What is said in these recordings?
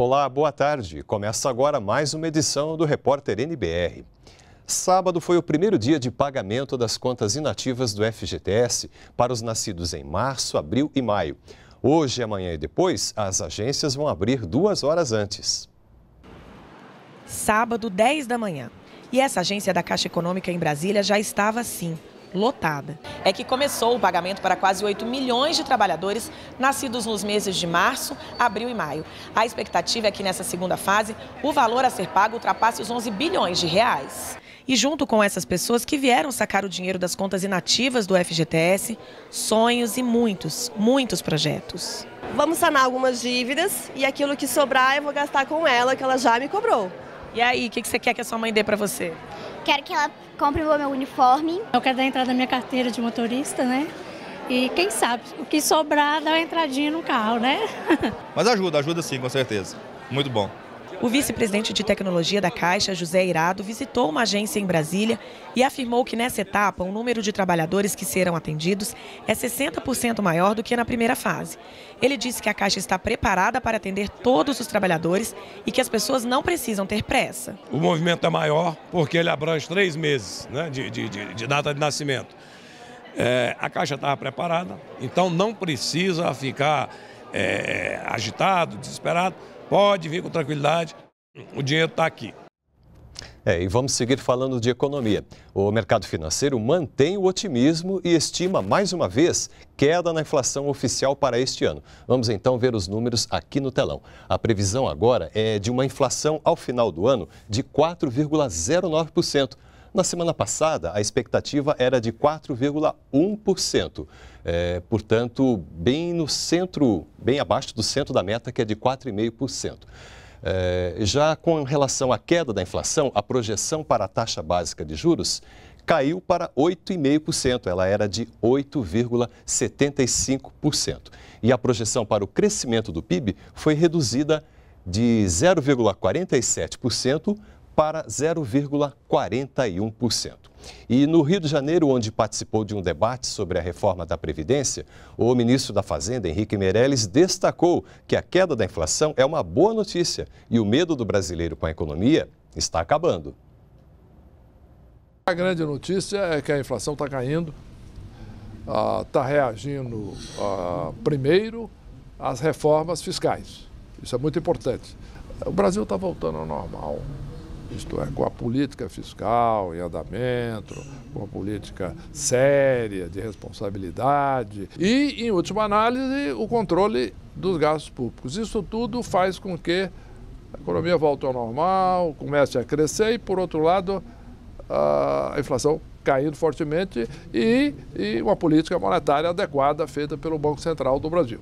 Olá, boa tarde. Começa agora mais uma edição do Repórter NBR. Sábado foi o primeiro dia de pagamento das contas inativas do FGTS para os nascidos em março, abril e maio. Hoje, amanhã e depois, as agências vão abrir duas horas antes. Sábado, 10 da manhã. E essa agência da Caixa Econômica em Brasília já estava assim, lotada. É que começou o pagamento para quase 8 milhões de trabalhadores nascidos nos meses de março, abril e maio. A expectativa é que nessa segunda fase o valor a ser pago ultrapasse os 11 bilhões de reais. E junto com essas pessoas que vieram sacar o dinheiro das contas inativas do FGTS, sonhos e muitos, muitos projetos. Vamos sanar algumas dívidas e aquilo que sobrar eu vou gastar com ela, que ela já me cobrou. E aí, o que, que você quer que a sua mãe dê para você? Quero que ela compre o meu uniforme. Eu quero dar entrada na minha carteira de motorista, né? E quem sabe, o que sobrar dá uma entradinha no carro, né? Mas ajuda, ajuda sim, com certeza. Muito bom. O vice-presidente de tecnologia da Caixa, José Irado, visitou uma agência em Brasília e afirmou que nessa etapa o número de trabalhadores que serão atendidos é 60% maior do que na primeira fase. Ele disse que a Caixa está preparada para atender todos os trabalhadores e que as pessoas não precisam ter pressa. O movimento é maior porque ele abrange três meses né, de, de, de, de data de nascimento. É, a Caixa estava preparada, então não precisa ficar é, agitado, desesperado Pode vir com tranquilidade, o dinheiro está aqui. É, e vamos seguir falando de economia. O mercado financeiro mantém o otimismo e estima mais uma vez queda na inflação oficial para este ano. Vamos então ver os números aqui no telão. A previsão agora é de uma inflação ao final do ano de 4,09%, na semana passada, a expectativa era de 4,1%. É, portanto, bem no centro, bem abaixo do centro da meta, que é de 4,5%. É, já com relação à queda da inflação, a projeção para a taxa básica de juros caiu para 8,5%, ela era de 8,75%. E a projeção para o crescimento do PIB foi reduzida de 0,47% para 0,41%. E no Rio de Janeiro, onde participou de um debate sobre a reforma da Previdência, o ministro da Fazenda, Henrique Meirelles, destacou que a queda da inflação é uma boa notícia e o medo do brasileiro com a economia está acabando. A grande notícia é que a inflação está caindo, está ah, reagindo ah, primeiro às reformas fiscais. Isso é muito importante. O Brasil está voltando ao normal isto é, com a política fiscal em andamento, com a política séria de responsabilidade e, em última análise, o controle dos gastos públicos. Isso tudo faz com que a economia volte ao normal, comece a crescer e, por outro lado, a inflação caindo fortemente e, e uma política monetária adequada feita pelo Banco Central do Brasil.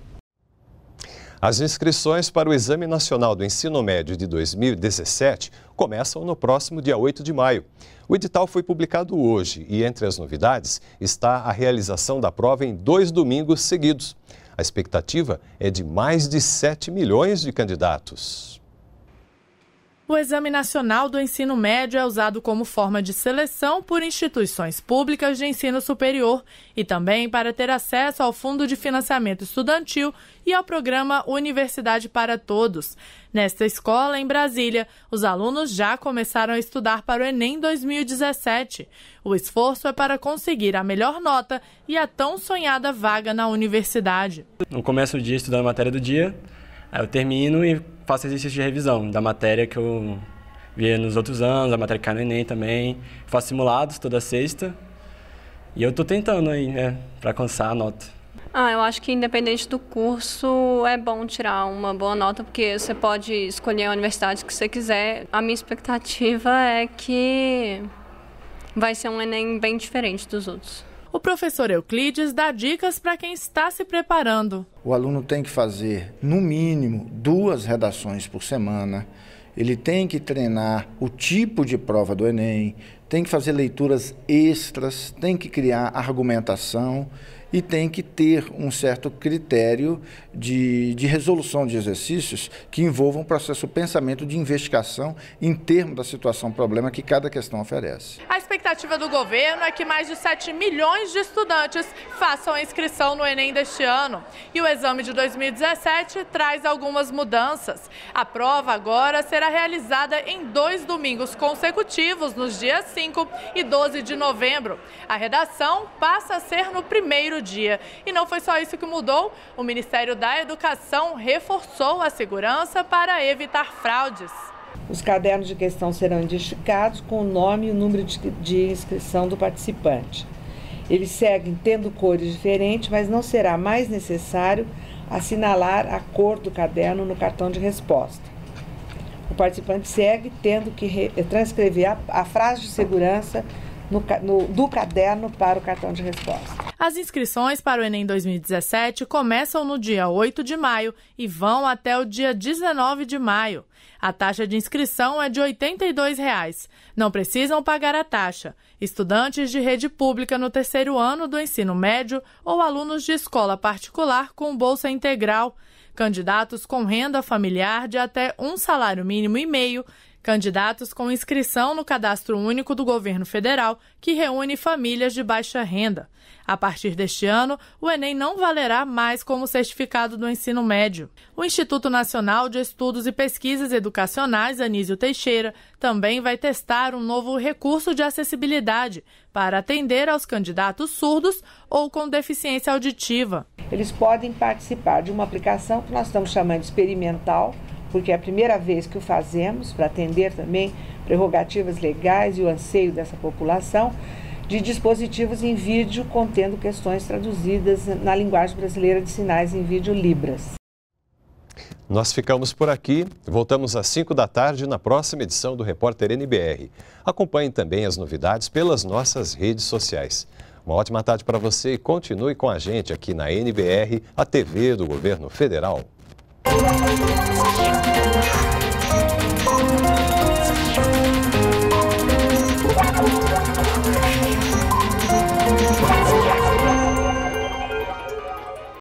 As inscrições para o Exame Nacional do Ensino Médio de 2017 começam no próximo dia 8 de maio. O edital foi publicado hoje e, entre as novidades, está a realização da prova em dois domingos seguidos. A expectativa é de mais de 7 milhões de candidatos. O Exame Nacional do Ensino Médio é usado como forma de seleção por instituições públicas de ensino superior e também para ter acesso ao Fundo de Financiamento Estudantil e ao programa Universidade para Todos. Nesta escola, em Brasília, os alunos já começaram a estudar para o Enem 2017. O esforço é para conseguir a melhor nota e a tão sonhada vaga na universidade. Eu começo o dia estudando a matéria do dia, aí eu termino e faço exercício de revisão da matéria que eu via nos outros anos, a matéria que cai no Enem também. Faço simulados toda sexta. E eu estou tentando aí, né, para alcançar a nota. Ah, eu acho que independente do curso é bom tirar uma boa nota, porque você pode escolher a universidade que você quiser. A minha expectativa é que vai ser um Enem bem diferente dos outros o professor Euclides dá dicas para quem está se preparando. O aluno tem que fazer, no mínimo, duas redações por semana. Ele tem que treinar o tipo de prova do Enem, tem que fazer leituras extras, tem que criar argumentação e tem que ter um certo critério de, de resolução de exercícios que envolvam um processo pensamento de investigação em termos da situação problema que cada questão oferece. A expectativa do governo é que mais de 7 milhões de estudantes façam a inscrição no Enem deste ano. E o exame de 2017 traz algumas mudanças. A prova agora será realizada em dois domingos consecutivos, nos dias 5 e 12 de novembro. A redação passa a ser no primeiro primeiro dia. E não foi só isso que mudou. O Ministério da Educação reforçou a segurança para evitar fraudes. Os cadernos de questão serão identificados com o nome e o número de inscrição do participante. Eles seguem tendo cores diferentes, mas não será mais necessário assinalar a cor do caderno no cartão de resposta. O participante segue tendo que transcrever a, a frase de segurança no, no, do caderno para o cartão de resposta. As inscrições para o Enem 2017 começam no dia 8 de maio e vão até o dia 19 de maio. A taxa de inscrição é de R$ 82. Reais. Não precisam pagar a taxa. Estudantes de rede pública no terceiro ano do ensino médio ou alunos de escola particular com bolsa integral. Candidatos com renda familiar de até um salário mínimo e meio Candidatos com inscrição no Cadastro Único do Governo Federal, que reúne famílias de baixa renda. A partir deste ano, o Enem não valerá mais como certificado do ensino médio. O Instituto Nacional de Estudos e Pesquisas Educacionais, Anísio Teixeira, também vai testar um novo recurso de acessibilidade para atender aos candidatos surdos ou com deficiência auditiva. Eles podem participar de uma aplicação que nós estamos chamando de experimental porque é a primeira vez que o fazemos, para atender também prerrogativas legais e o anseio dessa população, de dispositivos em vídeo contendo questões traduzidas na linguagem brasileira de sinais em vídeo Libras. Nós ficamos por aqui. Voltamos às 5 da tarde na próxima edição do Repórter NBR. Acompanhe também as novidades pelas nossas redes sociais. Uma ótima tarde para você e continue com a gente aqui na NBR, a TV do Governo Federal. Thank you.